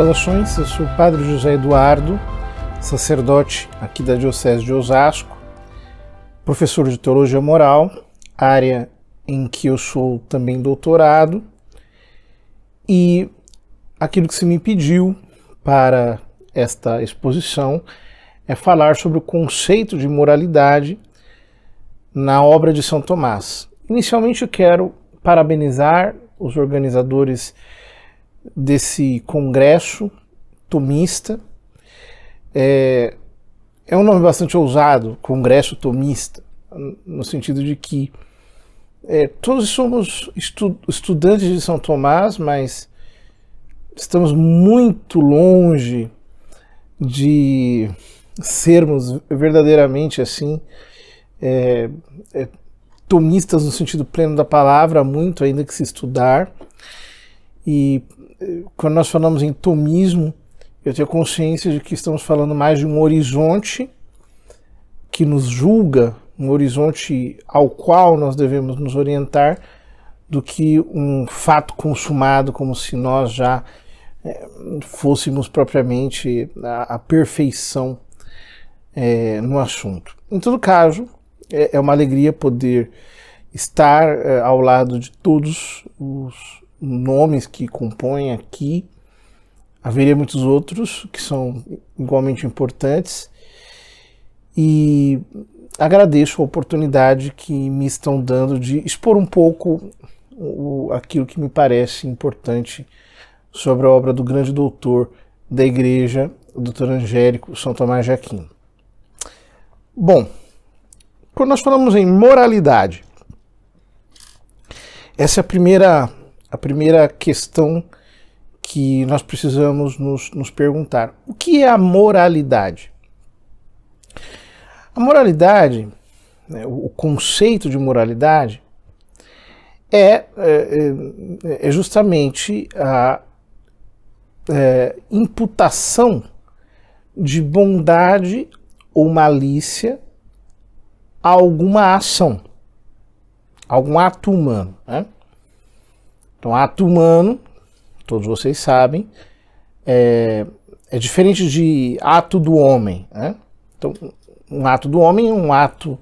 Saudações, eu sou o Padre José Eduardo, sacerdote aqui da Diocese de Osasco, professor de Teologia Moral, área em que eu sou também doutorado, e aquilo que se me pediu para esta exposição é falar sobre o conceito de moralidade na obra de São Tomás. Inicialmente eu quero parabenizar os organizadores desse congresso tomista. É, é um nome bastante ousado, congresso tomista, no sentido de que é, todos somos estu estudantes de São Tomás, mas estamos muito longe de sermos verdadeiramente assim é, é, tomistas no sentido pleno da palavra, muito ainda que se estudar. E quando nós falamos em tomismo, eu tenho consciência de que estamos falando mais de um horizonte que nos julga, um horizonte ao qual nós devemos nos orientar, do que um fato consumado, como se nós já é, fôssemos propriamente a, a perfeição é, no assunto. Em todo caso, é, é uma alegria poder estar é, ao lado de todos os nomes que compõem aqui. Haveria muitos outros que são igualmente importantes. E agradeço a oportunidade que me estão dando de expor um pouco o, aquilo que me parece importante sobre a obra do grande doutor da Igreja, o doutor Angélico São Tomás de Aquino. Bom, quando nós falamos em moralidade, essa é a primeira a primeira questão que nós precisamos nos, nos perguntar: o que é a moralidade? A moralidade, né, o conceito de moralidade, é, é, é, é justamente a é, imputação de bondade ou malícia a alguma ação, a algum ato humano. Né? Então, ato humano, todos vocês sabem, é, é diferente de ato do homem. Né? Então, um ato do homem é um ato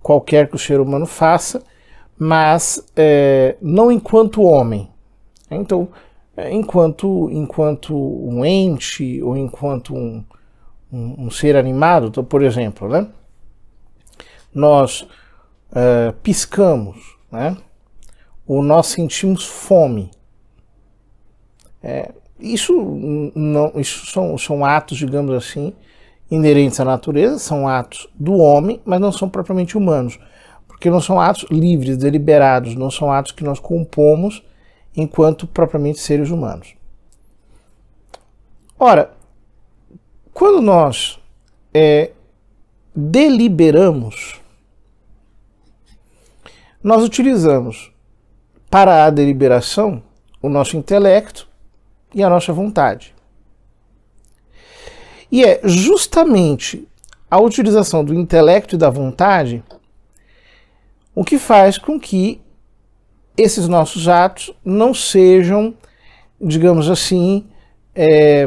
qualquer que o ser humano faça, mas é, não enquanto homem. Então, é, enquanto, enquanto um ente ou enquanto um, um, um ser animado, então, por exemplo, né? nós é, piscamos, né? ou nós sentimos fome. É, isso não, isso são, são atos, digamos assim, inerentes à natureza, são atos do homem, mas não são propriamente humanos, porque não são atos livres, deliberados, não são atos que nós compomos enquanto propriamente seres humanos. Ora, quando nós é, deliberamos, nós utilizamos para a deliberação o nosso intelecto e a nossa vontade. E é justamente a utilização do intelecto e da vontade o que faz com que esses nossos atos não sejam, digamos assim, é,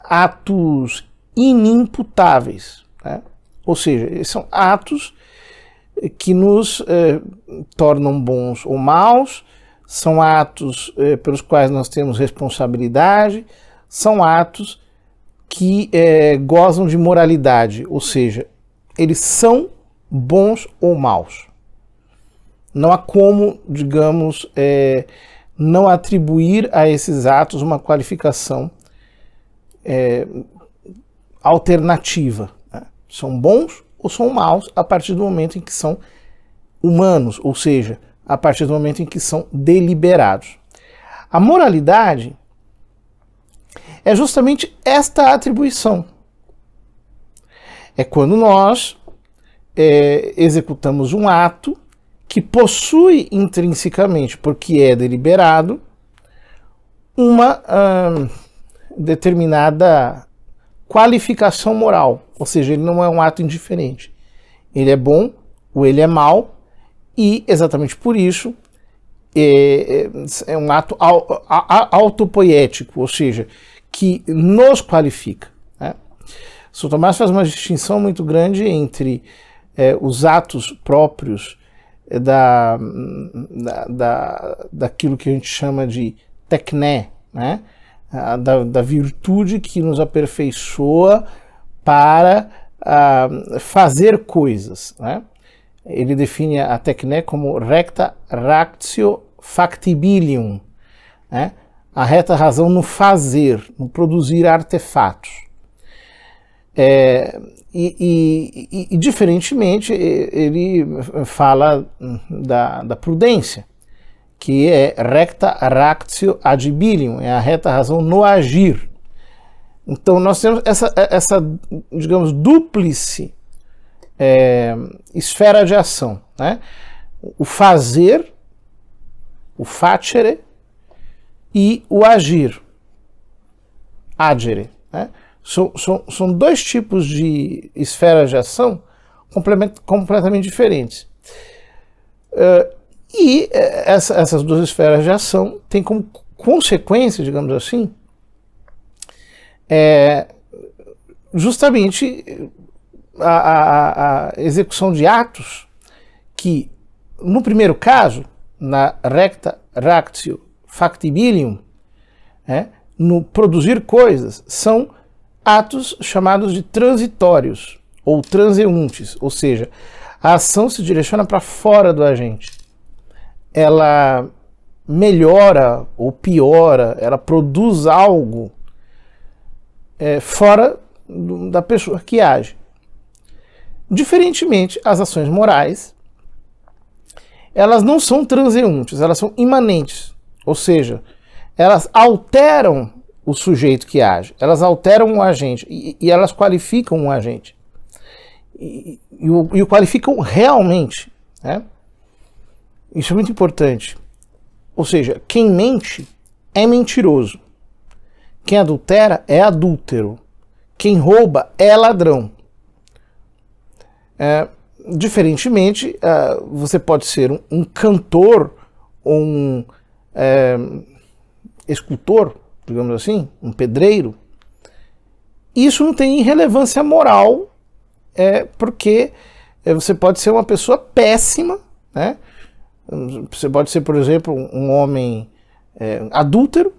atos inimputáveis. Né? Ou seja, são atos que nos eh, tornam bons ou maus, são atos eh, pelos quais nós temos responsabilidade, são atos que eh, gozam de moralidade, ou seja, eles são bons ou maus. Não há como, digamos, eh, não atribuir a esses atos uma qualificação eh, alternativa. Né? São bons ou são maus a partir do momento em que são humanos, ou seja, a partir do momento em que são deliberados. A moralidade é justamente esta atribuição. É quando nós é, executamos um ato que possui intrinsecamente, porque é deliberado, uma hum, determinada qualificação moral, ou seja, ele não é um ato indiferente. Ele é bom ou ele é mal, e exatamente por isso é, é, é um ato autopoético, ou seja, que nos qualifica. Né? São Tomás faz uma distinção muito grande entre é, os atos próprios é, da, da, da, daquilo que a gente chama de tecné, né? a, da, da, virtude que nos aperfeiçoa para a, fazer coisas. Né? Ele define a tecné como recta ratio factibilium, né? a reta razão no fazer, no produzir artefatos. É, e, e, e, e, diferentemente, ele fala da, da prudência que é recta ractio ad é a reta razão no agir. Então nós temos essa, é, essa digamos, duplice é, esfera de ação. Né? O fazer, o facere, e o agir, agere. Né? São, são, são dois tipos de esferas de ação completamente diferentes. É, e é, essa, essas duas esferas de ação têm como consequência, digamos assim, é, justamente a, a, a, execução de atos que, no primeiro caso, na recta ractio factibilium, é, né, no produzir coisas, são atos chamados de transitórios ou transeuntes, ou seja, a ação se direciona para fora do agente ela melhora ou piora, ela produz algo é, fora do, da pessoa que age. Diferentemente, as ações morais, elas não são transeuntes, elas são imanentes, ou seja, elas alteram o sujeito que age, elas alteram o agente e, e elas qualificam o agente. E, e, o, e o qualificam realmente. Né? Isso é muito importante. Ou seja, quem mente é mentiroso. Quem adultera é adúltero. Quem rouba é ladrão. É, diferentemente, é, você pode ser um, um cantor ou um é, escultor, digamos assim, um pedreiro. Isso não tem relevância moral, é, porque é, você pode ser uma pessoa péssima, né? Você pode ser, por exemplo, um homem é, adúltero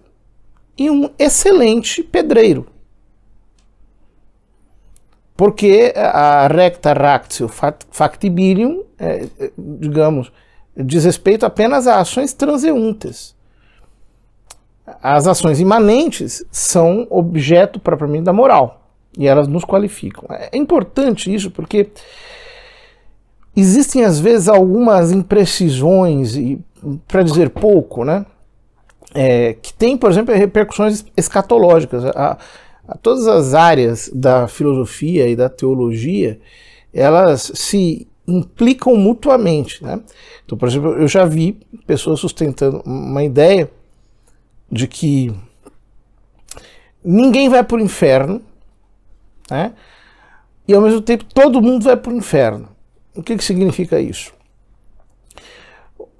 e um excelente pedreiro. Porque a recta ractio factibilium, é, é, digamos, diz respeito apenas a ações transeuntes. As ações imanentes são objeto propriamente da moral e elas nos qualificam. É importante isso porque existem às vezes algumas imprecisões, e para dizer pouco, né? É, que tem, por exemplo, repercussões escatológicas. A, a todas as áreas da filosofia e da teologia, elas se implicam mutuamente. Né? Então, por exemplo, eu já vi pessoas sustentando uma ideia de que ninguém vai para o inferno, né? e ao mesmo tempo todo mundo vai para o inferno. O que, que significa isso?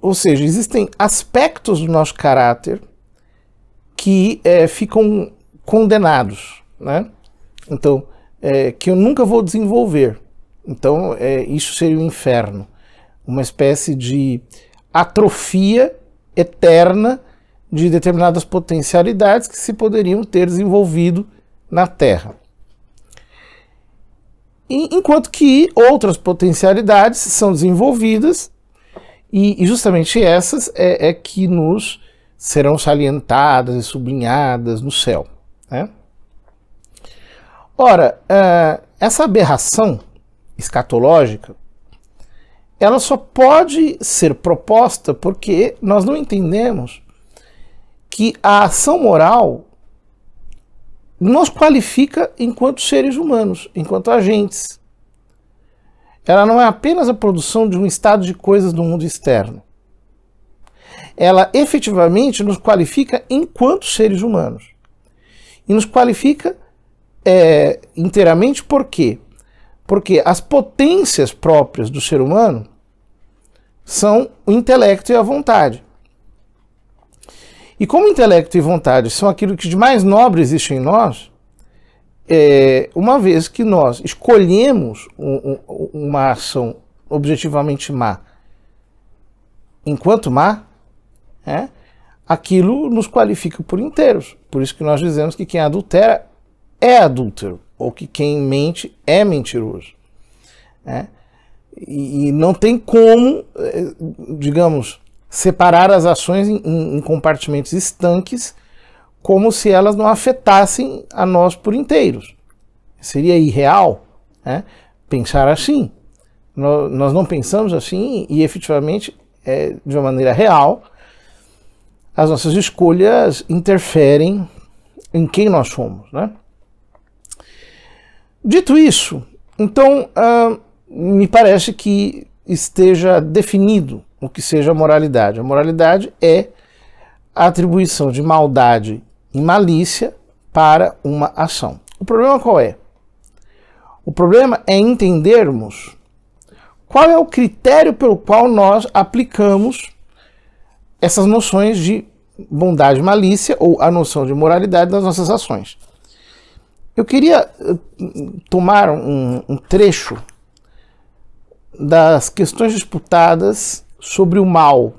Ou seja, existem aspectos do nosso caráter que é, ficam condenados, né? Então, é, que eu nunca vou desenvolver. Então, é, isso seria o um inferno. Uma espécie de atrofia eterna de determinadas potencialidades que se poderiam ter desenvolvido na Terra enquanto que outras potencialidades são desenvolvidas, e, e justamente essas é, é, que nos serão salientadas e sublinhadas no céu. Né? Ora, uh, essa aberração escatológica ela só pode ser proposta porque nós não entendemos que a ação moral nos qualifica enquanto seres humanos, enquanto agentes. Ela não é apenas a produção de um estado de coisas do mundo externo. Ela efetivamente nos qualifica enquanto seres humanos. E nos qualifica é, inteiramente por quê? Porque as potências próprias do ser humano são o intelecto e a vontade. E como intelecto e vontade são aquilo que de mais nobre existe em nós, é, uma vez que nós escolhemos um, um, uma ação objetivamente má enquanto má, é, aquilo nos qualifica por inteiros. Por isso que nós dizemos que quem adultera é adúltero, ou que quem mente é mentiroso. É? E, e não tem como, é, digamos, separar as ações em, em, compartimentos estanques, como se elas não afetassem a nós por inteiros. Seria irreal né, pensar assim. No, nós não pensamos assim e efetivamente, é, de uma maneira real, as nossas escolhas interferem em quem nós somos. Né? Dito isso, então, ah, me parece que esteja definido o que seja a moralidade. A moralidade é a atribuição de maldade e malícia para uma ação. O problema qual é? O problema é entendermos qual é o critério pelo qual nós aplicamos essas noções de bondade e malícia ou a noção de moralidade nas nossas ações. Eu queria eh, tomar um, um trecho das questões disputadas sobre o mal.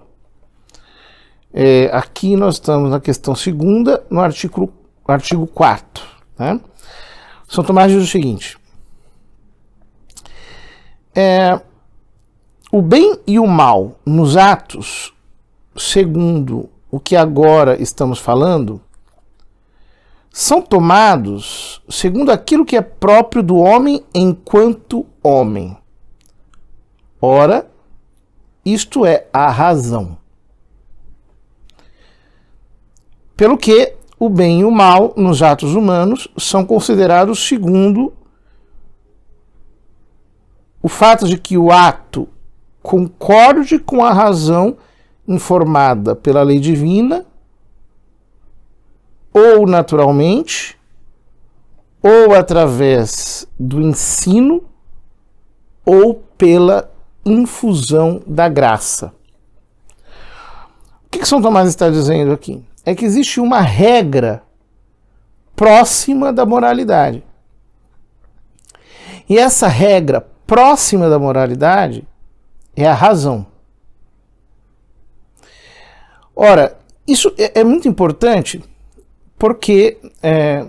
É, aqui nós estamos na questão segunda, no artigo, artigo 4. Né? São Tomás diz o seguinte: é, o bem e o mal nos atos, segundo o que agora estamos falando, são tomados segundo aquilo que é próprio do homem enquanto homem. Ora, isto é, a razão. Pelo que o bem e o mal nos atos humanos são considerados segundo o fato de que o ato concorde com a razão informada pela lei divina, ou naturalmente, ou através do ensino, ou pela infusão da graça. O que, que São Tomás está dizendo aqui? É que existe uma regra próxima da moralidade. E essa regra próxima da moralidade é a razão. Ora, isso é, é muito importante porque é,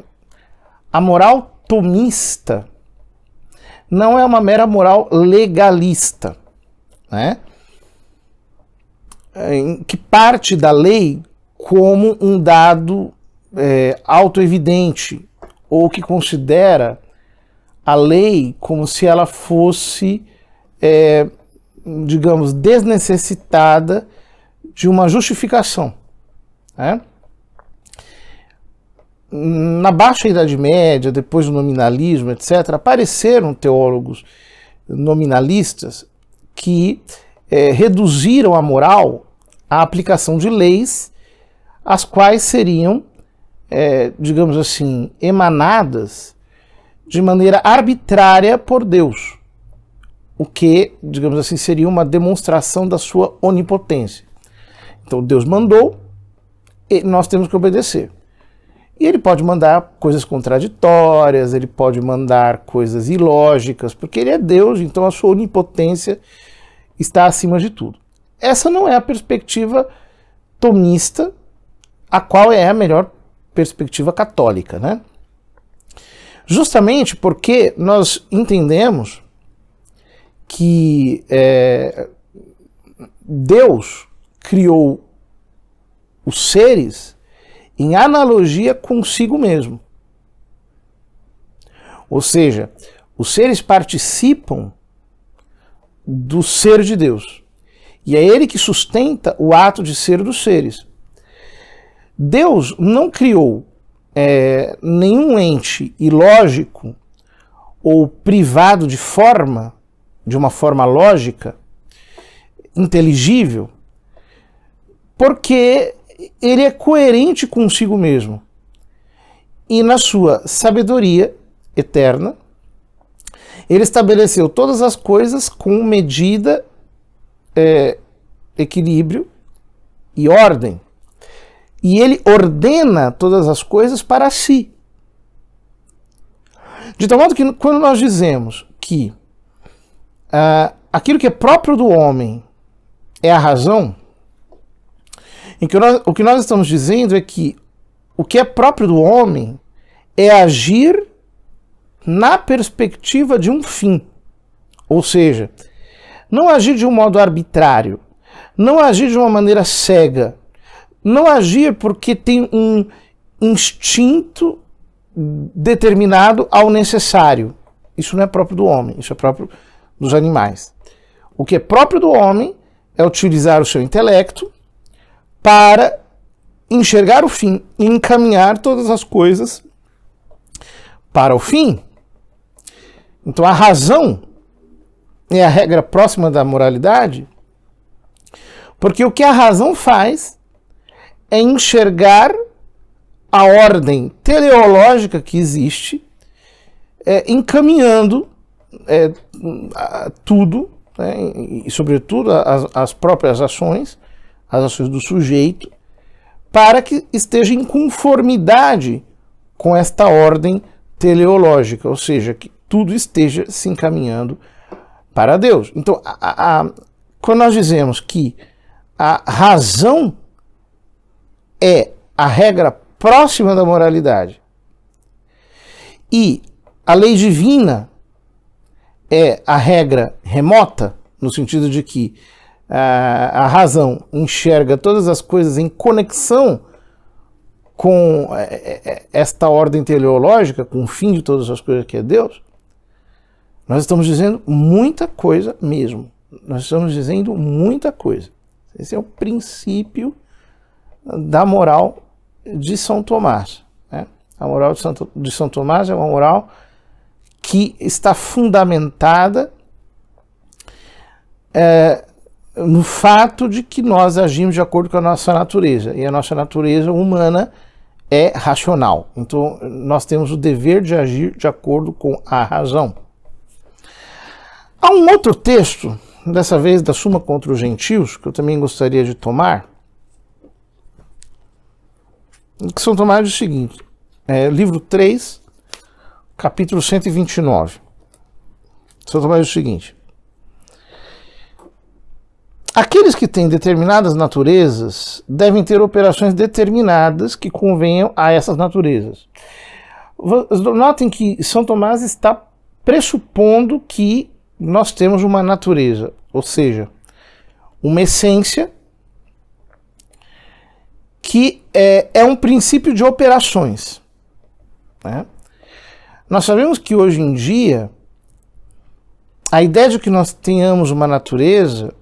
a moral tomista não é uma mera moral legalista né? É, que parte da lei como um dado é, autoevidente ou que considera a lei como se ela fosse, é, digamos, desnecessitada de uma justificação. Né? Na Baixa Idade Média, depois do nominalismo, etc., apareceram teólogos nominalistas que é, reduziram a moral à aplicação de leis, as quais seriam, é, digamos assim, emanadas de maneira arbitrária por Deus, o que, digamos assim, seria uma demonstração da sua onipotência. Então Deus mandou e nós temos que obedecer. E ele pode mandar coisas contraditórias, ele pode mandar coisas ilógicas, porque ele é Deus, então a sua onipotência está acima de tudo. Essa não é a perspectiva tomista, a qual é a melhor perspectiva católica, né? Justamente porque nós entendemos que é, Deus criou os seres em analogia consigo mesmo. Ou seja, os seres participam do ser de Deus. E é ele que sustenta o ato de ser dos seres. Deus não criou é, nenhum ente ilógico ou privado de forma, de uma forma lógica, inteligível, porque ele é coerente consigo mesmo. E na sua sabedoria eterna, ele estabeleceu todas as coisas com medida, é, equilíbrio e ordem. E ele ordena todas as coisas para si. De tal modo que quando nós dizemos que ah, aquilo que é próprio do homem é a razão, em que nós, o que nós estamos dizendo é que o que é próprio do homem é agir na perspectiva de um fim. Ou seja, não agir de um modo arbitrário, não agir de uma maneira cega, não agir porque tem um instinto determinado ao necessário. Isso não é próprio do homem, isso é próprio dos animais. O que é próprio do homem é utilizar o seu intelecto para enxergar o fim e encaminhar todas as coisas para o fim. Então a razão é a regra próxima da moralidade, porque o que a razão faz é enxergar a ordem teleológica que existe, é, encaminhando é, tudo, né, e sobretudo as, as próprias ações, as ações do sujeito, para que esteja em conformidade com esta ordem teleológica, ou seja, que, tudo esteja se encaminhando para Deus. Então, a, a, quando nós dizemos que a razão é a regra próxima da moralidade e a lei divina é a regra remota, no sentido de que a, a razão enxerga todas as coisas em conexão com é, é, é, esta ordem teleológica, com o fim de todas as coisas que é Deus, nós estamos dizendo muita coisa mesmo. Nós estamos dizendo muita coisa. Esse é o princípio da moral de São Tomás. Né? A moral de, Santo, de São Tomás é uma moral que está fundamentada é, no fato de que nós agimos de acordo com a nossa natureza. E a nossa natureza humana é racional. Então, nós temos o dever de agir de acordo com a razão. Há um outro texto, dessa vez da Suma contra os Gentios, que eu também gostaria de tomar, que são tomados o seguinte: é, livro 3, capítulo 129. São Tomás diz o seguinte: Aqueles que têm determinadas naturezas devem ter operações determinadas que convenham a essas naturezas. Notem que São Tomás está pressupondo que nós temos uma natureza, ou seja, uma essência que é, é um princípio de operações. Né? Nós sabemos que hoje em dia a ideia de que nós tenhamos uma natureza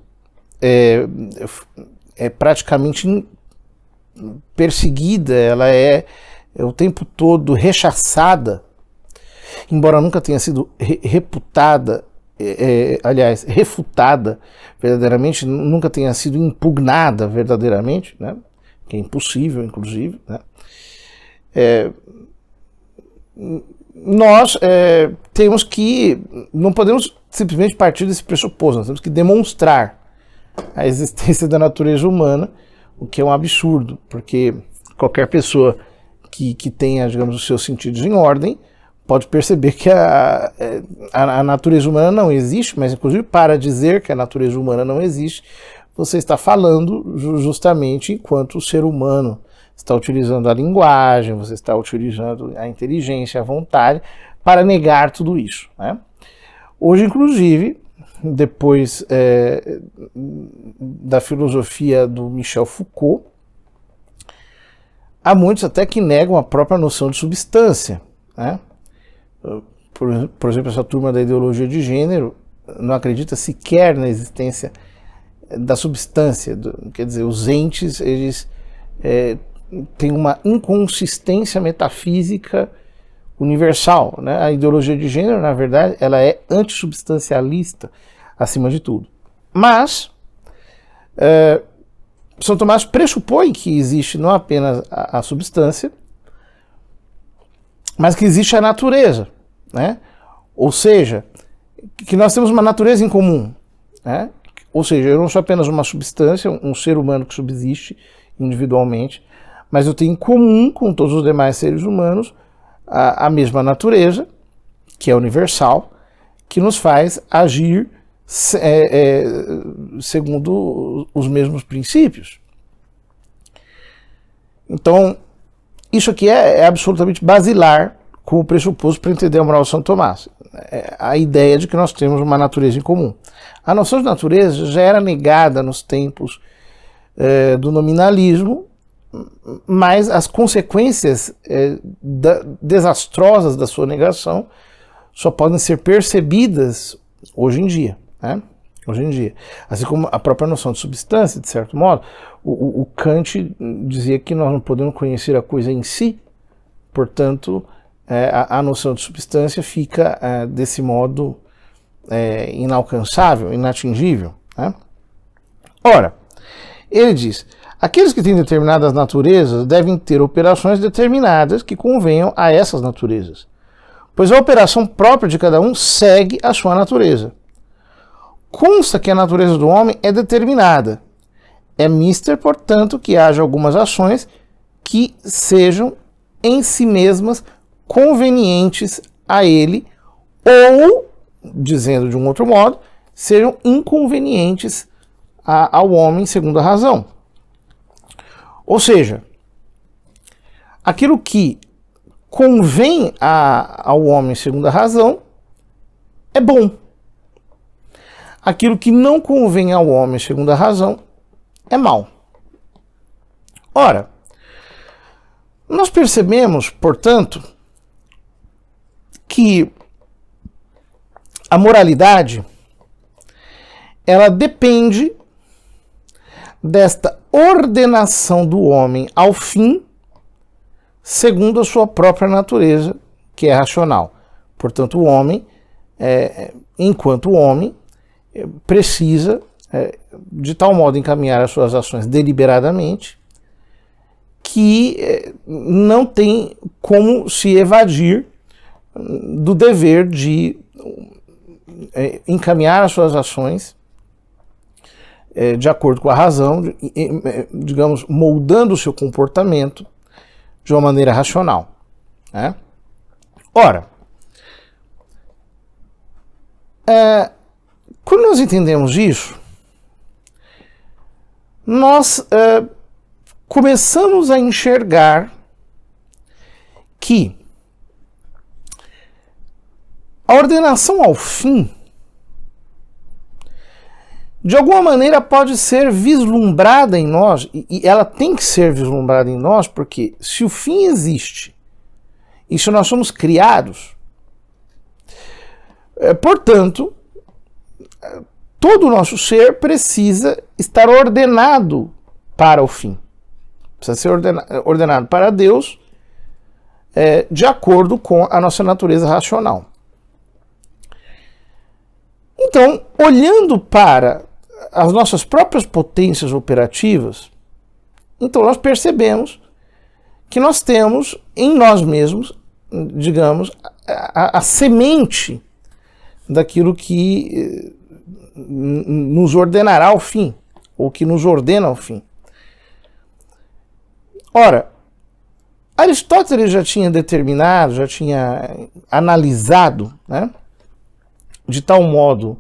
é, é praticamente perseguida, ela é, é o tempo todo rechaçada, embora nunca tenha sido re reputada é, é, aliás, refutada verdadeiramente, nunca tenha sido impugnada verdadeiramente, né? que é impossível, inclusive. Né? É, nós é, temos que, não podemos simplesmente partir desse pressuposto, nós temos que demonstrar a existência da natureza humana, o que é um absurdo, porque qualquer pessoa que, que tenha, digamos, os seus sentidos em ordem, pode perceber que a, a, a, natureza humana não existe, mas inclusive para dizer que a natureza humana não existe, você está falando justamente enquanto o ser humano está utilizando a linguagem, você está utilizando a inteligência, a vontade para negar tudo isso. Né? Hoje, inclusive, depois é, da filosofia do Michel Foucault, há muitos até que negam a própria noção de substância. Né? Ah, por, por exemplo, essa turma da ideologia de gênero não acredita sequer na existência eh, da substância, do, quer dizer, os entes eles é, têm uma inconsistência metafísica universal, né? A ideologia de gênero, na verdade, ela é antissubstancialista acima de tudo. Mas é, São Tomás pressupõe que existe não apenas a, a substância, mas que existe a natureza, né? Ou seja, que nós temos uma natureza em comum, né? Ou seja, eu não sou apenas uma substância, um ser humano que subsiste individualmente, mas eu tenho em comum com todos os demais seres humanos a, a mesma natureza, que é universal, que nos faz agir é, é, segundo os mesmos princípios. Então, isso aqui é, é absolutamente basilar com o pressuposto para entender a moral de São Tomás. É a ideia de que nós temos uma natureza em comum. A noção de natureza já era negada nos tempos é, do nominalismo, mas as consequências é, da, desastrosas da sua negação só podem ser percebidas hoje em dia. Né? hoje em dia. Assim como a própria noção de substância, de certo modo, o, o Kant dizia que nós não podemos conhecer a coisa em si, portanto, é, a, a, noção de substância fica é, desse modo é, inalcançável, inatingível. Né? Ora, ele diz: aqueles que têm determinadas naturezas devem ter operações determinadas que convenham a essas naturezas, pois a operação própria de cada um segue a sua natureza. Consta que a natureza do homem é determinada. É mister, portanto, que haja algumas ações que sejam em si mesmas convenientes a ele ou, dizendo de um outro modo, sejam inconvenientes a, ao homem segundo a razão. Ou seja, aquilo que convém a, ao homem segundo a razão é bom aquilo que não convém ao homem, segundo a razão, é mal. Ora, nós percebemos, portanto, que a moralidade ela depende desta ordenação do homem ao fim segundo a sua própria natureza, que é racional. Portanto, o homem, é, é enquanto homem, precisa, é, de tal modo, encaminhar as suas ações deliberadamente que é, não tem como se evadir hum, do dever de é, encaminhar as suas ações de acordo com a razão, digamos, moldando o seu comportamento de uma maneira racional. Né? Ora, é, quando nós entendemos isso, nós uh, começamos a enxergar que a ordenação ao fim, de alguma maneira, pode ser vislumbrada em nós, e ela tem que ser vislumbrada em nós, porque se o fim existe e se nós somos criados, eh, portanto, todo o nosso ser precisa estar ordenado para o fim. Precisa ser ordenado para Deus é, de acordo com a nossa natureza racional. Então, olhando para as nossas próprias potências operativas, então nós percebemos que nós temos em nós mesmos, digamos, a, a, a semente daquilo que eh, nos ordenará o fim, ou que nos ordena o fim. Ora, Aristóteles já tinha determinado, já tinha analisado, né, de tal modo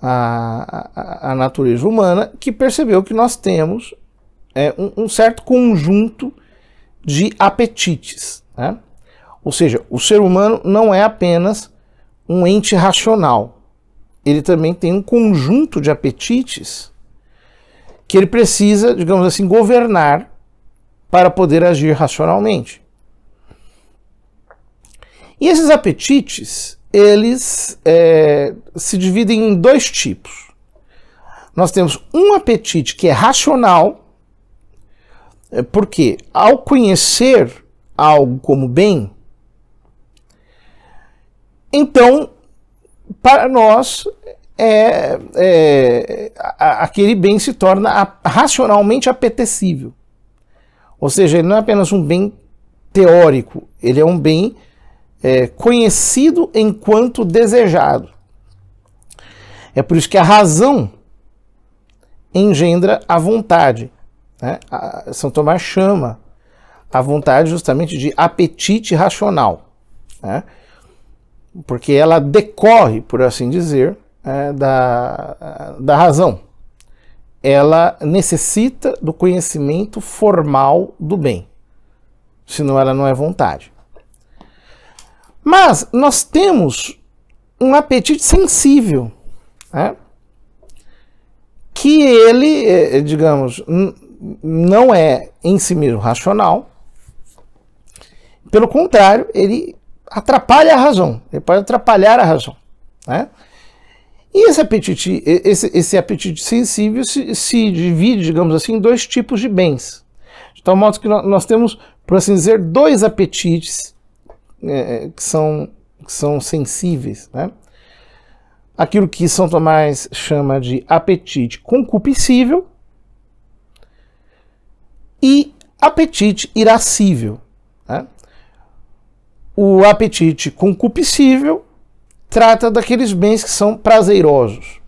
a, a, a, natureza humana que percebeu que nós temos é, um, um, certo conjunto de apetites. Né? Ou seja, o ser humano não é apenas um ente racional ele também tem um conjunto de apetites que ele precisa, digamos assim, governar para poder agir racionalmente. E esses apetites, eles é, se dividem em dois tipos. Nós temos um apetite que é racional, é, porque ao conhecer algo como bem, então para nós, é, é aquele bem se torna racionalmente apetecível. Ou seja, ele não é apenas um bem teórico, ele é um bem é, conhecido enquanto desejado. É por isso que a razão engendra a vontade. Né? A São Tomás chama a vontade justamente de apetite racional. Né? porque ela decorre, por assim dizer, é, da, da razão. Ela necessita do conhecimento formal do bem, senão ela não é vontade. Mas nós temos um apetite sensível, né? que ele, é, é, digamos, não é em si mesmo racional. Pelo contrário, ele atrapalha a razão, ele pode atrapalhar a razão. Né? E esse apetite, esse, esse apetite sensível se, se, divide, digamos assim, em dois tipos de bens. De tal modo que nós temos, por assim dizer, dois apetites é, é, que, são, que são sensíveis. Né? Aquilo que São Tomás chama de apetite concupiscível e apetite irascível. Né? o apetite concupiscível trata daqueles bens que são prazerosos.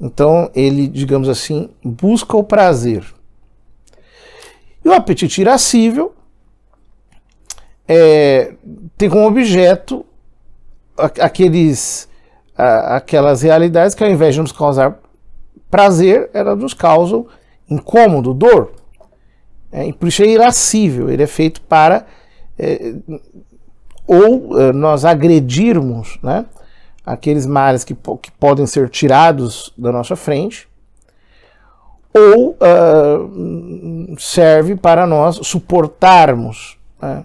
Então ele, digamos assim, busca o prazer. E o apetite irascível é, tem como objeto aqueles, aquelas realidades que ao invés de nos causar prazer, elas nos causam incômodo, dor. É, por isso é irascível, ele é feito para é, ou é, nós agredirmos né, aqueles males que, que, podem ser tirados da nossa frente, ou uh, serve para nós suportarmos né,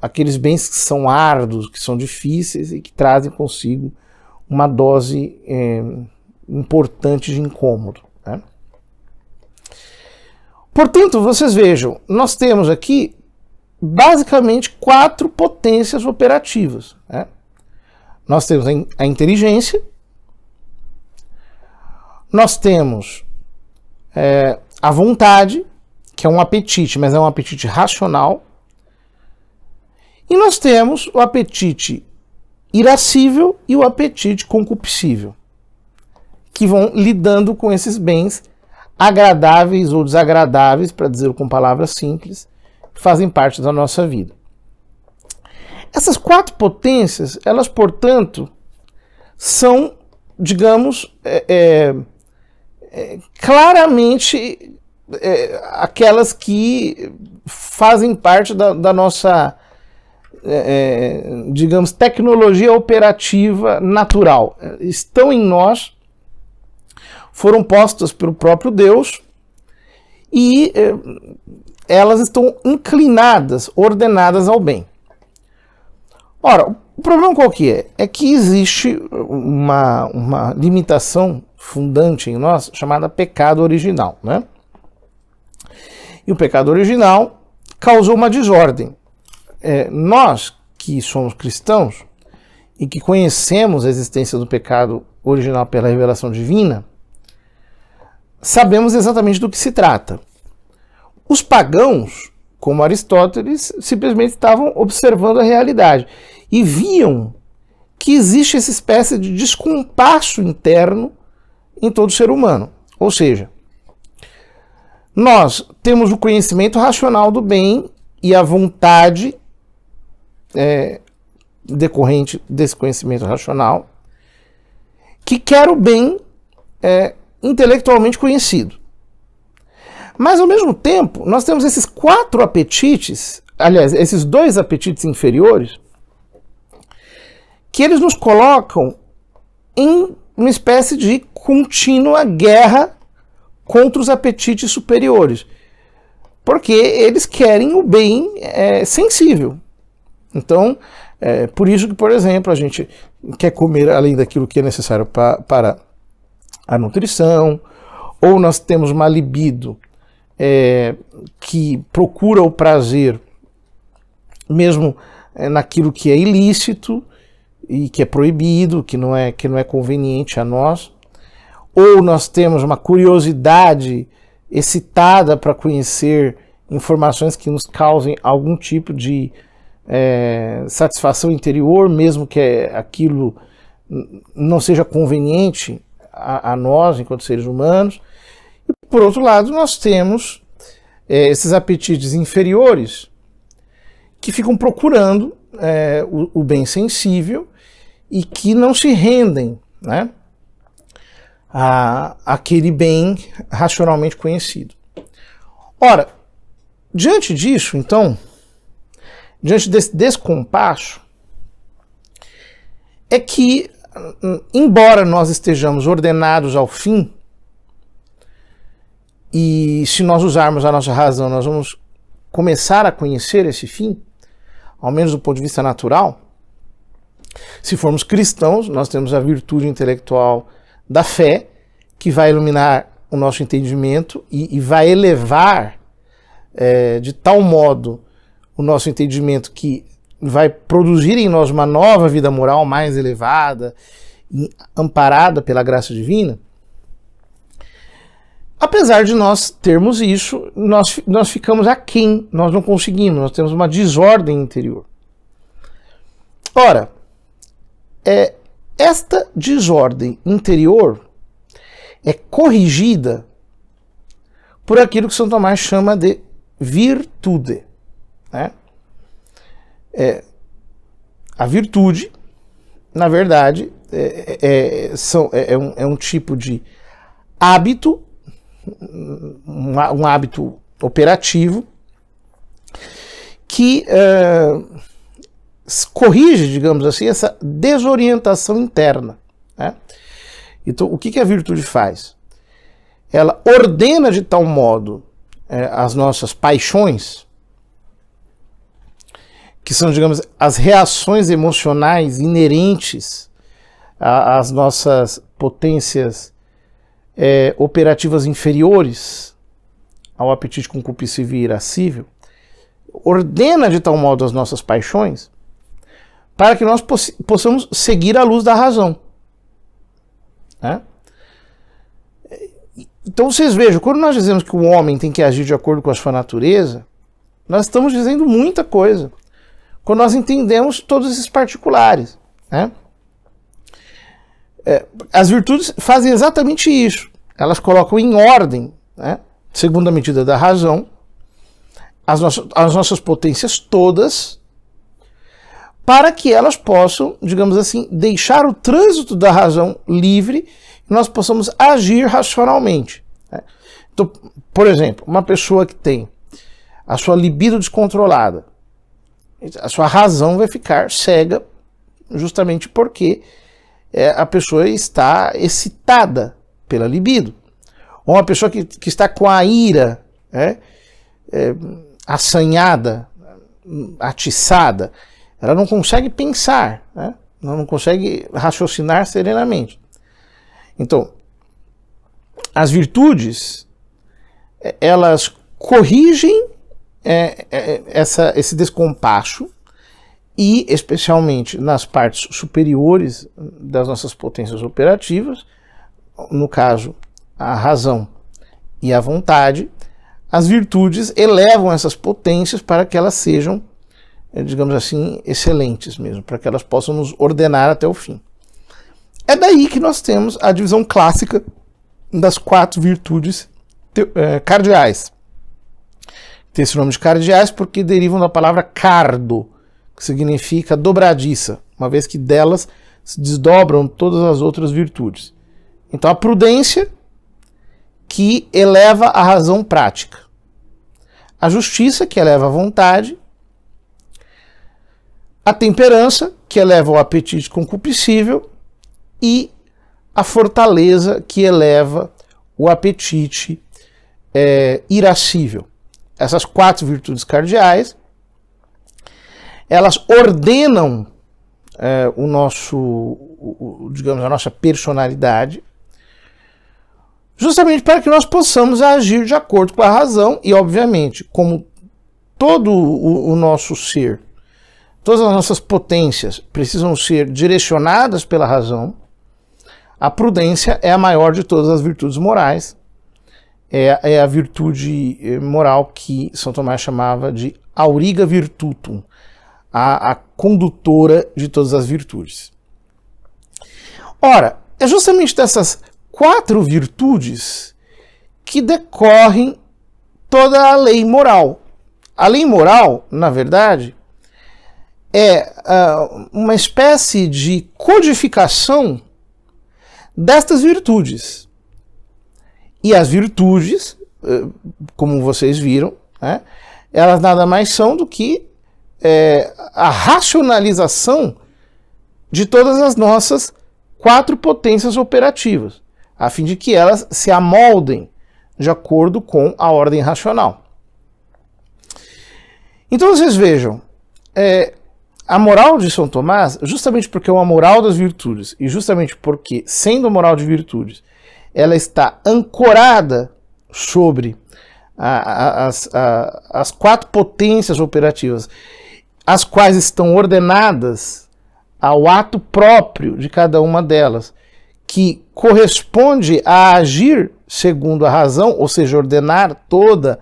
aqueles bens que são árduos, que são difíceis e que trazem consigo uma dose eh, importante de incômodo. Né? Portanto, vocês vejam, nós temos aqui basicamente quatro potências operativas. Né? Nós temos a inteligência, nós temos é, a vontade, que é um apetite, mas é um apetite racional, e nós temos o apetite irascível e o apetite concupiscível, que vão lidando com esses bens agradáveis ou desagradáveis, para dizer com palavras simples, fazem parte da nossa vida. Essas quatro potências, elas, portanto, são, digamos, é, é, é claramente é, aquelas que fazem parte da, da nossa, é, é, digamos, tecnologia operativa natural. Estão em nós, foram postas pelo próprio Deus e elas estão inclinadas, ordenadas ao bem. Ora, o problema qual que é? É que existe uma, uma limitação fundante em nós chamada pecado original, né? E o pecado original causou uma desordem. É, nós que somos cristãos e que conhecemos a existência do pecado original pela revelação divina, sabemos exatamente do que se trata. Os pagãos, como Aristóteles, simplesmente estavam observando a realidade e viam que existe essa espécie de descompasso interno em todo ser humano. Ou seja, nós temos o conhecimento racional do bem e a vontade é, decorrente desse conhecimento racional que quer o bem é, intelectualmente conhecido. Mas ao mesmo tempo, nós temos esses quatro apetites, aliás, esses dois apetites inferiores, que eles nos colocam em uma espécie de contínua guerra contra os apetites superiores, porque eles querem o bem é, sensível. Então, é, por isso que, por exemplo, a gente quer comer além daquilo que é necessário pra, para a nutrição, ou nós temos uma libido é, que procura o prazer mesmo é, naquilo que é ilícito e que é proibido, que não é, que não é conveniente a nós, ou nós temos uma curiosidade excitada para conhecer informações que nos causem algum tipo de é, satisfação interior, mesmo que é, aquilo não seja conveniente a, a nós enquanto seres humanos. Por outro lado, nós temos é, esses apetites inferiores que ficam procurando é, o, o, bem sensível e que não se rendem né, a, aquele bem racionalmente conhecido. Ora, diante disso, então, diante desse descompasso, é que, hum, embora nós estejamos ordenados ao fim, e se nós usarmos a nossa razão, nós vamos começar a conhecer esse fim, ao menos do ponto de vista natural. Se formos cristãos, nós temos a virtude intelectual da fé, que vai iluminar o nosso entendimento e, e vai elevar é, de tal modo o nosso entendimento que vai produzir em nós uma nova vida moral mais elevada, amparada pela graça divina. Apesar de nós termos isso, nós, nós ficamos aquém, nós não conseguimos, nós temos uma desordem interior. Ora, é, esta desordem interior é corrigida por aquilo que São Tomás chama de virtude. Né? É, a virtude, na verdade, é, é, é são, é, é, um, é um tipo de hábito um, um hábito operativo que uh, corrige, digamos assim, essa desorientação interna. Né? Então, o que, que a virtude faz? Ela ordena de tal modo eh, as nossas paixões, que são, digamos, as reações emocionais inerentes às nossas potências é, operativas inferiores ao apetite concupiscível e irascível, ordena de tal modo as nossas paixões para que nós poss possamos seguir a luz da razão. Né? Então vocês vejam, quando nós dizemos que o homem tem que agir de acordo com a sua natureza, nós estamos dizendo muita coisa. Quando nós entendemos todos esses particulares, né? é, as virtudes fazem exatamente isso elas colocam em ordem, né, segundo a medida da razão, as nossas, as nossas potências todas, para que elas possam, digamos assim, deixar o trânsito da razão livre e nós possamos agir racionalmente. Né? Então, por exemplo, uma pessoa que tem a sua libido descontrolada, a sua razão vai ficar cega justamente porque é, a pessoa está excitada pela libido. Ou uma pessoa que, que está com a ira é, é, assanhada, atiçada, ela não consegue pensar, né? ela não consegue raciocinar serenamente. Então, as virtudes, é, elas corrigem é, é, essa, esse descompasso e, especialmente nas partes superiores das nossas potências operativas, no caso, a razão e a vontade, as virtudes elevam essas potências para que elas sejam, eh, digamos assim, excelentes mesmo, para que elas possam nos ordenar até o fim. É daí que nós temos a divisão clássica das quatro virtudes eh, cardeais. Tem esse nome de cardeais porque derivam da palavra cardo, que significa dobradiça, uma vez que delas se desdobram todas as outras virtudes. Então a prudência que eleva a razão prática. A justiça que eleva a vontade. A temperança que eleva o apetite concupiscível e a fortaleza que eleva o apetite é, irascível. Essas quatro virtudes cardeais, elas ordenam é, o nosso, o, digamos, a nossa personalidade, justamente para que nós possamos agir de acordo com a razão e, obviamente, como todo o, o nosso ser, todas as nossas potências precisam ser direcionadas pela razão, a prudência é a maior de todas as virtudes morais. É, é a virtude eh, moral que São Tomás chamava de auriga virtutum, a, a condutora de todas as virtudes. Ora, é justamente dessas quatro virtudes que decorrem toda a lei moral. A lei moral, na verdade, é uh, uma espécie de codificação destas virtudes. E as virtudes, eh, como vocês viram, né, elas nada mais são do que eh, a racionalização de todas as nossas quatro potências operativas a fim de que elas se amoldem de acordo com a ordem racional. Então vocês vejam, é, a moral de São Tomás, justamente porque é uma moral das virtudes, e justamente porque, sendo moral de virtudes, ela está ancorada sobre a, a, a, as quatro potências operativas, as quais estão ordenadas ao ato próprio de cada uma delas que corresponde a agir segundo a razão, ou seja, ordenar toda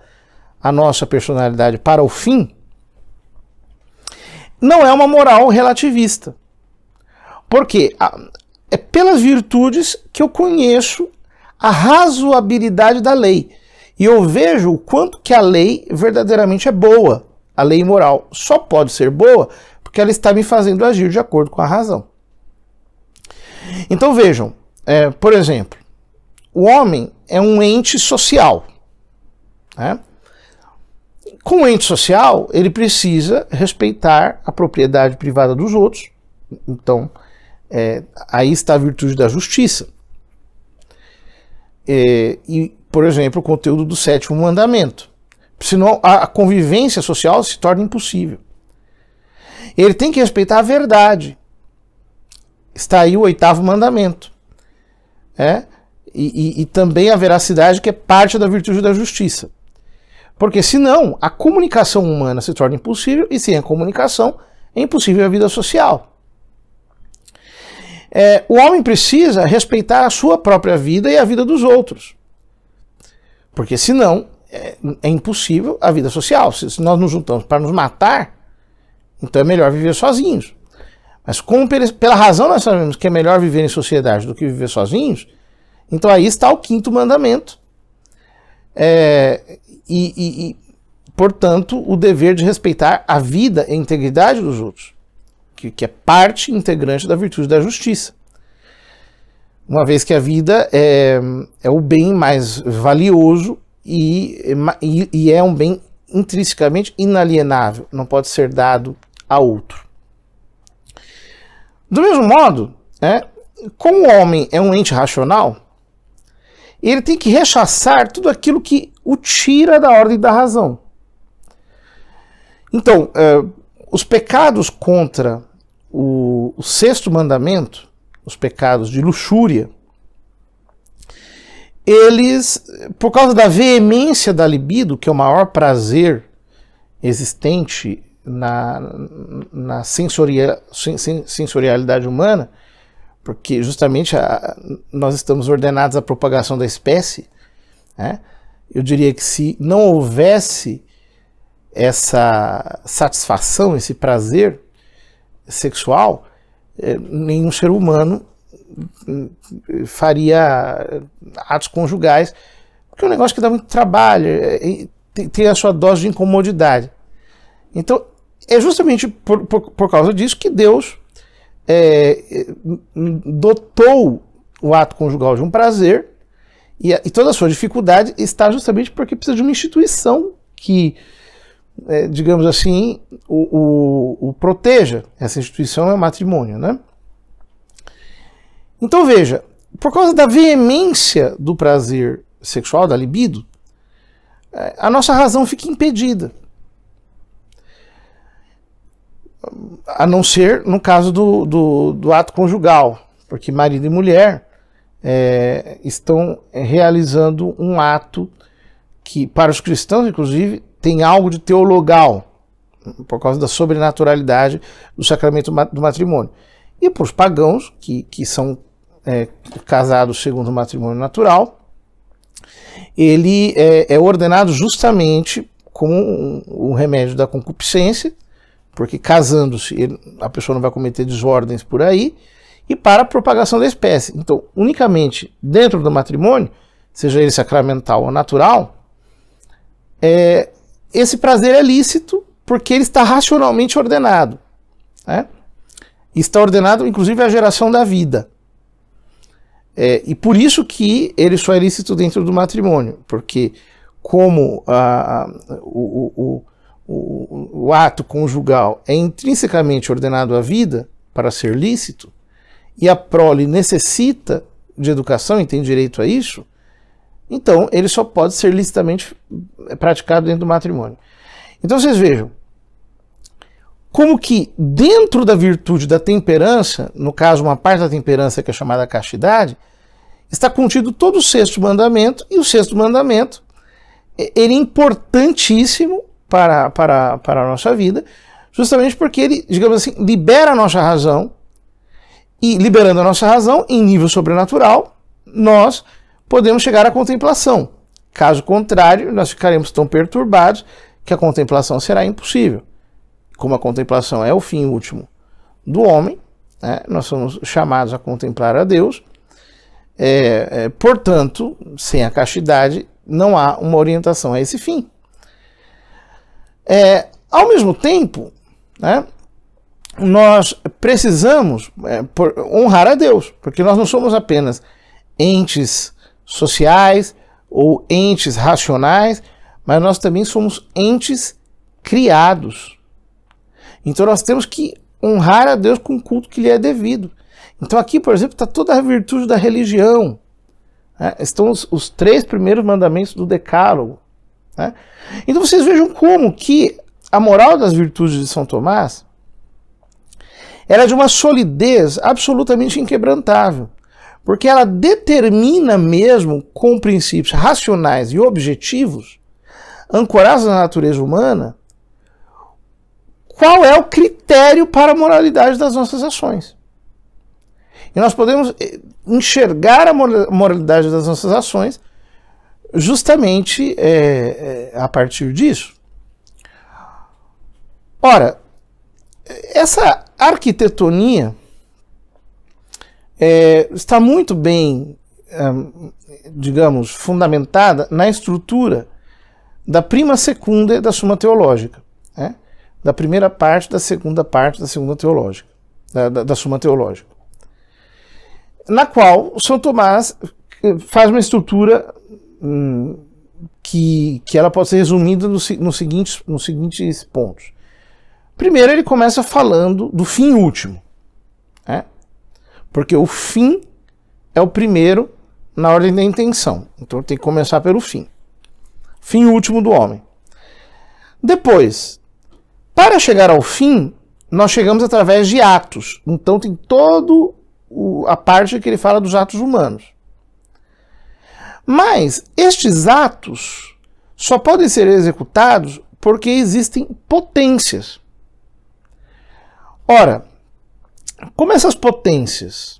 a nossa personalidade para o fim, não é uma moral relativista. Porque é pelas virtudes que eu conheço a razoabilidade da lei. E eu vejo o quanto que a lei verdadeiramente é boa. A lei moral só pode ser boa porque ela está me fazendo agir de acordo com a razão. Então vejam, é, por exemplo, o homem é um ente social. Né? Como ente social, ele precisa respeitar a propriedade privada dos outros. Então, é, aí está a virtude da justiça. É, e, por exemplo, o conteúdo do sétimo mandamento. Senão a convivência social se torna impossível. Ele tem que respeitar a verdade está aí o oitavo mandamento. É? E, e, e também a veracidade, que é parte da virtude da justiça. Porque senão a comunicação humana se torna impossível e sem a comunicação é impossível a vida social. É, o homem precisa respeitar a sua própria vida e a vida dos outros. Porque senão é, é impossível a vida social. Se, se nós nos juntamos para nos matar, então é melhor viver sozinhos. Mas como pela razão nós sabemos que é melhor viver em sociedade do que viver sozinhos, então aí está o quinto mandamento. É, e, e, e, portanto, o dever de respeitar a vida e a integridade dos outros, que, que é parte integrante da virtude da justiça. Uma vez que a vida é, é o bem mais valioso e, e é um bem intrinsecamente inalienável, não pode ser dado a outro. Do mesmo modo, é, como o homem é um ente racional, ele tem que rechaçar tudo aquilo que o tira da ordem da razão. Então, é, os pecados contra o, o sexto mandamento, os pecados de luxúria, eles, por causa da veemência da libido, que é o maior prazer existente na, na sensoria, sensorialidade humana, porque justamente a, nós estamos ordenados à propagação da espécie, né? eu diria que se não houvesse essa satisfação, esse prazer sexual, eh, nenhum ser humano eh, faria atos conjugais, porque é um negócio que dá muito trabalho, eh, tem a sua dose de incomodidade. Então, é justamente por, por, por causa disso que Deus é, dotou o ato conjugal de um prazer e, a, e, toda a sua dificuldade está justamente porque precisa de uma instituição que, é, digamos assim, o, o, o proteja. Essa instituição é o matrimônio, né? Então veja, por causa da veemência do prazer sexual, da libido, é, a nossa razão fica impedida a não ser no caso do, do, do ato conjugal, porque marido e mulher é, estão realizando um ato que, para os cristãos, inclusive, tem algo de teologal, por causa da sobrenaturalidade do sacramento do matrimônio. E para os pagãos, que, que são é, casados segundo o matrimônio natural, ele é, é ordenado justamente como o um, um remédio da concupiscência porque casando-se a pessoa não vai cometer desordens por aí, e para a propagação da espécie. Então, unicamente dentro do matrimônio, seja ele sacramental ou natural, é, esse prazer é lícito porque ele está racionalmente ordenado. Né? Está ordenado, inclusive, à geração da vida. É, e por isso que ele só é lícito dentro do matrimônio, porque como a, a, o, o, o, o ato conjugal é intrinsecamente ordenado à vida para ser lícito, e a prole necessita de educação e tem direito a isso, então ele só pode ser licitamente eh, praticado dentro do matrimônio. Então vocês vejam, como que dentro da virtude da temperança, no caso uma parte da temperança que é chamada castidade, está contido todo o sexto mandamento, e o sexto mandamento eh, ele é importantíssimo para, para, para a nossa vida, justamente porque ele, digamos assim, libera a nossa razão, e liberando a nossa razão em nível sobrenatural, nós podemos chegar à contemplação. Caso contrário, nós ficaremos tão perturbados que a contemplação será impossível. Como a contemplação é o fim último do homem, né, nós somos chamados a contemplar a Deus. É, é, portanto, sem a castidade, não há uma orientação a esse fim. É, ao mesmo tempo, né, nós precisamos é, por, honrar a Deus, porque nós não somos apenas entes sociais ou entes racionais, mas nós também somos entes criados. Então nós temos que honrar a Deus com o culto que lhe é devido. Então aqui, por exemplo, está toda a virtude da religião. Né? Estão os, os três primeiros mandamentos do decálogo. Né? Então vocês vejam como que a moral das virtudes de São Tomás era é de uma solidez absolutamente inquebrantável, porque ela determina mesmo com princípios racionais e objetivos, ancorados na natureza humana, qual é o critério para a moralidade das nossas ações. E nós podemos eh, enxergar a moralidade das nossas ações justamente é, é, a partir disso. Ora, essa arquitetonia é, está muito bem, digamos, fundamentada na estrutura da prima segunda e da suma teológica, né? da primeira parte, da segunda parte, da segunda teológica, da, da, da suma teológica, na qual São Tomás eh, faz uma estrutura que, que ela pode ser resumida nos no seguintes, nos seguintes pontos. Primeiro, ele começa falando do fim último. Né? Porque o fim é o primeiro na ordem da intenção. Então tem que começar pelo fim. Fim último do homem. Depois, para chegar ao fim, nós chegamos através de atos. Então tem todo o, a parte que ele fala dos atos humanos. Mas estes atos só podem ser executados porque existem potências. Ora, como essas potências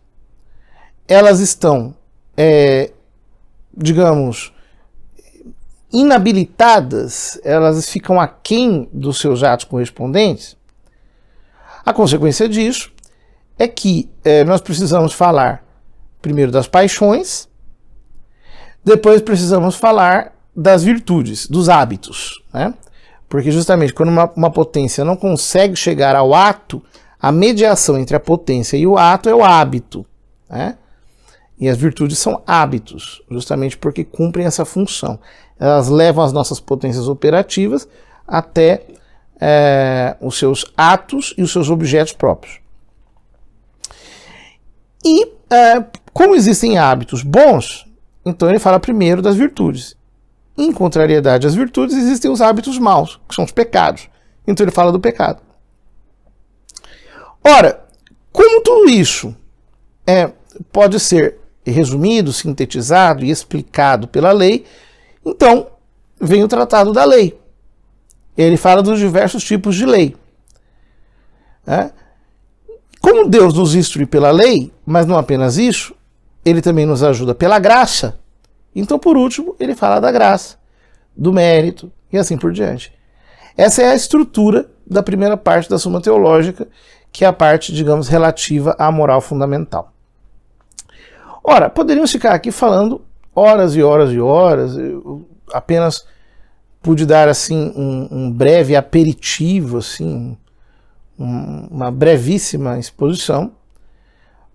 elas estão, é, digamos, inabilitadas, elas ficam aquém dos seus atos correspondentes, a consequência disso é que é, nós precisamos falar primeiro das paixões, depois precisamos falar das virtudes, dos hábitos, né? Porque justamente quando uma, uma potência não consegue chegar ao ato, a mediação entre a potência e o ato é o hábito, né? E as virtudes são hábitos, justamente porque cumprem essa função. Elas levam as nossas potências operativas até é, os seus atos e os seus objetos próprios. E é, como existem hábitos bons, então ele fala primeiro das virtudes. Em contrariedade às virtudes, existem os hábitos maus, que são os pecados. Então ele fala do pecado. Ora, como tudo isso é, pode ser resumido, sintetizado e explicado pela lei, então vem o tratado da lei. Ele fala dos diversos tipos de lei. É? Como Deus nos instrui pela lei, mas não apenas isso, ele também nos ajuda pela graça. Então, por último, ele fala da graça, do mérito e assim por diante. Essa é a estrutura da primeira parte da Suma Teológica, que é a parte, digamos, relativa à moral fundamental. Ora, poderíamos ficar aqui falando horas e horas e horas, eu apenas pude dar assim um, um breve aperitivo, assim, um, uma brevíssima exposição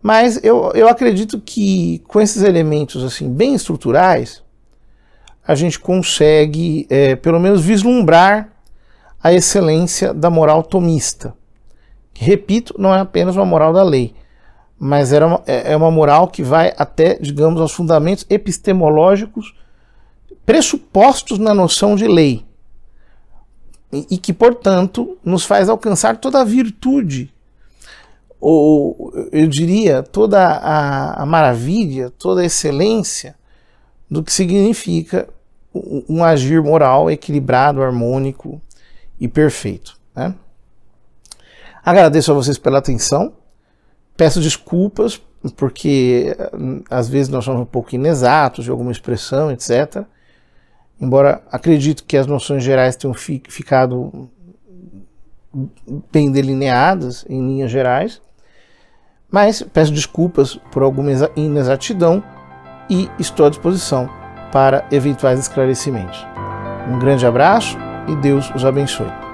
mas eu, eu acredito que com esses elementos assim bem estruturais, a gente consegue é, pelo menos vislumbrar a excelência da moral tomista. Que, repito, não é apenas uma moral da lei, mas era uma, é, é uma moral que vai até, digamos, aos fundamentos epistemológicos pressupostos na noção de lei. E, e que, portanto, nos faz alcançar toda a virtude ou eu diria, toda a, a, maravilha, toda a excelência do que significa um, um agir moral equilibrado, harmônico e perfeito. Né? Agradeço a vocês pela atenção, peço desculpas porque eh, às vezes nós somos um pouco inexatos de alguma expressão, etc. Embora acredito que as noções gerais tenham fi ficado bem delineadas em linhas gerais. Mas peço desculpas por alguma inexatidão e estou à disposição para eventuais esclarecimentos. Um grande abraço e Deus os abençoe.